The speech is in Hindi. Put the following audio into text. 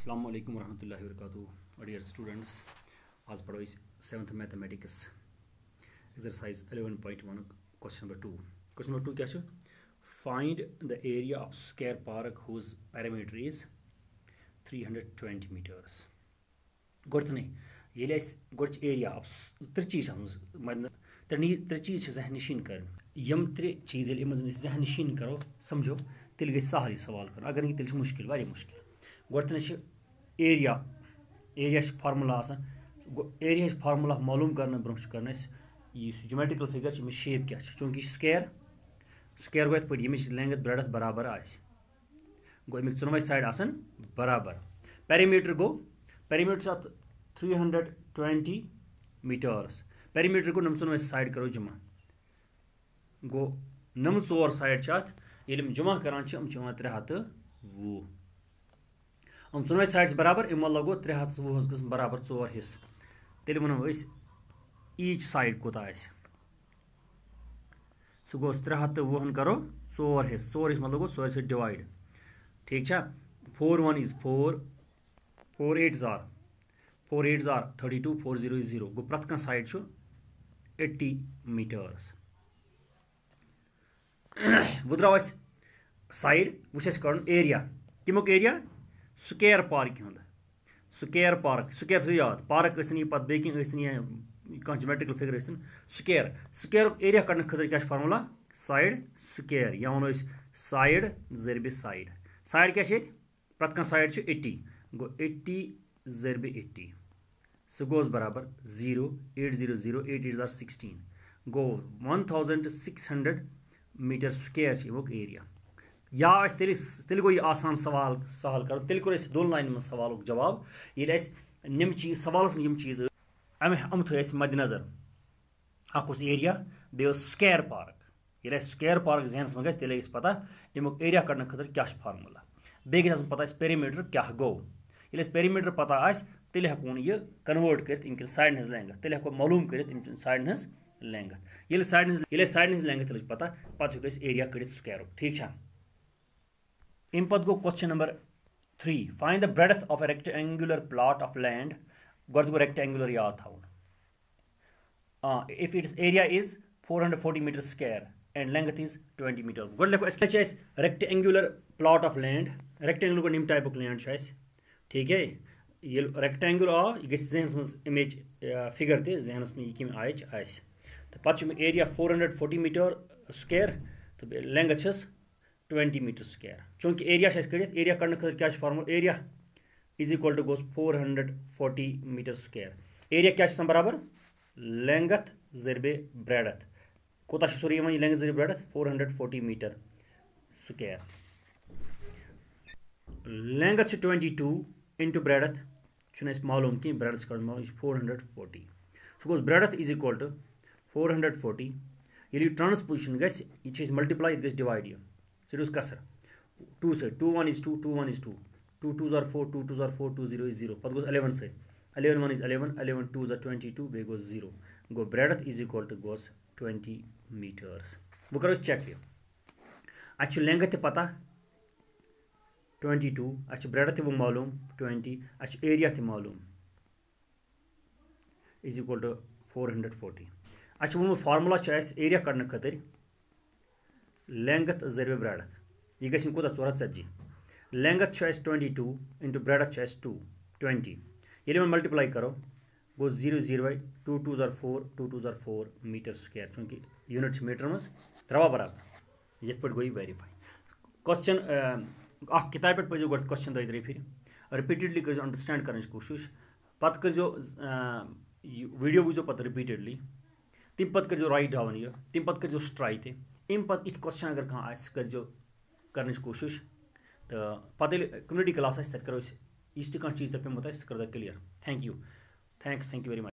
अस्सलाम वालेकुम रहमतुल्लाहि वरकatuh डियर स्टूडेंट्स आज पढ़ो इस seventh mathematics exercise 11.1 question number two question number two क्या find the area of square park whose parameter is 320 metres गۄडٕنی यह एरिया त्रे चीज त्रे चीज जहन नशीन कर यम त्रे चीज ये मतलब जहन नशीन करो समझो तेल गई सहल सवाल कर अगर नहीं तेल मुश्किल वह मुश्किल गोटन area area formula area formula मालूम कर ब्रोह कर जोमेट्रिकल फिगर से शेप क्या चूंकि स्केर स्केर गो इत लेंगथ ब्रेडथ बराबर आमिक चुनवे साइड आसान बराबर पेरीमीटर गो पेरीमीटर अत three hundred twenty metres perimeter गो नम चुनवे साइड करो जुम्मा गो नम ओर साइड अत ये जुम्मा कराना त्रे हाथ वह यम चुनवे साइड्स बराबर यमो लगो त्रे हथ वह गस बराबर चोर हिस्स तेल वो ईच साइड कूत सह गो त्रे हथ वुहन करो चोर हिस्स चोर हिस्स मतलब गो चोर सह डिवाइड ठीक है four one is four four eight are four eight are thirty two four zero is zero गो प्रथ कह साइड मीटर्स वो द्रा साइड वह कड़ एरिया कमिक एरिया سُکیر پارکہِ ہُنٛد سُکیر پارک سُکیر چھُ یاد پارک ٲسۍ تَن یہِ پَتہٕ بیٚیہِ کینٛہہ ٲسۍ تَن یا کانٛہہ جومیٹرِکل فِگر ٲسۍ تَن سُکیر سُکیرُک ایریا کَڑنہٕ خٲطرٕ کیٛاہ چھُ فارموٗلا سایڈ سُکیر یا وَنو أسۍ سایڈ ضربہِ سایڈ سایڈ کیٛاہ چھِ ییٚتہِ پرٛٮ۪تھ کانٛہہ سایڈ چھُ ایٹی گوٚو ایٹی ضربہِ ایٹی سُہ گوٚوُس برابر zero eight zero zero eight eight زار سِکسٹیٖن گوٚو one thousand two six hundred metre square چھِ اَمیُک ایریا या तेल गो आसान सवाल सहल कर तेल कोर दोन लाइन मं सवाल जवाब ये नम चीज सवाल नम चीज अम थे मदनजर अख एरिया बेस स्कैर पार्क ये स्कैर पार्क जहनस मे तेल पता तमुक एरिया कड़ने खुद क्या फार्मूला बे पता पेरीमीटर क्या गो ये पेरीमीटर पता तेल हेको यह कन्वर्ट कर इनक हज लेंगथ तेल हेको मलूम कर साइन हज लेंगथ ये साइन ये साइन हज लेंगथ पता पे हेक एरिया कड़ी स्कैर ठीक है अम पे गो question number three find the breadth of a rectangular plot of land गो को रेक्टेंगुलर याद थवन if it's area is four hundred forty metre square and length is twenty metre गोड लेखो rectangular plot of land rectangular गो नम टाइप लैंड ठीक है ये रेक्टेंगुल आव यह गह जहनस मज फिगर तह जहन मे यह कम आयच आ पे area four hundred forty metre square तो लेंथ ट्वेंटी मीटर स्क्वायर चूंकि एरिया कड़ी एरिया कड़ने खुद क्या formula area is equal to गोस four hundred forty metre square area क्या बराबर लेंगथ जरबे ब्रेडथ कूत सोरी लेंगथ जरबे breadth four hundred forty metre square length twenty two into breadth चुना मालूम कि ब्रेडथ कड़ मालूम फोर हंड्रेड फोटी सो गो breadth is equal to four hundred forty ये ट्रांसपोजिशन गि यह मल्टीप्लाई डिवाइड यह सर उसका सर टू से two one is two two one is two two two जार फोर टू टू जार four two zero is zero पद गोज अलेवन से eleven one is eleven eleven two जार ट्वेंटी टू बे गोज जीरो गो ब्रेडथ इज इक्वल टू गोज ट्वेंटी मीटर्स वो करो चेक यह अच्छे लेंगथ तथा पता ट्वेंटी टू अच्छे ब्रेडथ तुम मालूम ट्वेंटी अच्छे एरिया मालूम is equal to four hundred forty अच्छा वो फार्मूला एरिया कड़ने खातिर लेंगथ जरबे ब्रेडथ यह गूत चौर हथ झी length twenty two into breadth two twenty ये मल्टिप्लाई करो गो जीरो जीरो टू टू जार फोर टू टू जार फोर मीटर स्कोर चूंकि यूनिट मीटर मज द्रवा बराबर ये पे गई वेरीफाई क्वेश्चन अख किताब पे पजो गो क्वेश्चन त्रे फिर रिपीटडली करो अंडरस्टैंड कर कोशिश पत करो वीडियो वो पे रिपीटेडली तम पे करो राइट डाउन यह तमें पे करो स्ट्राई अम पे इथ क्वेश्चन अगर कह करो कर कोशिश तो पे कम्युनिटी क्लास तथा करो इस तुम कह चीज पे पेमुत सह कर clear thank you thanks thank you very much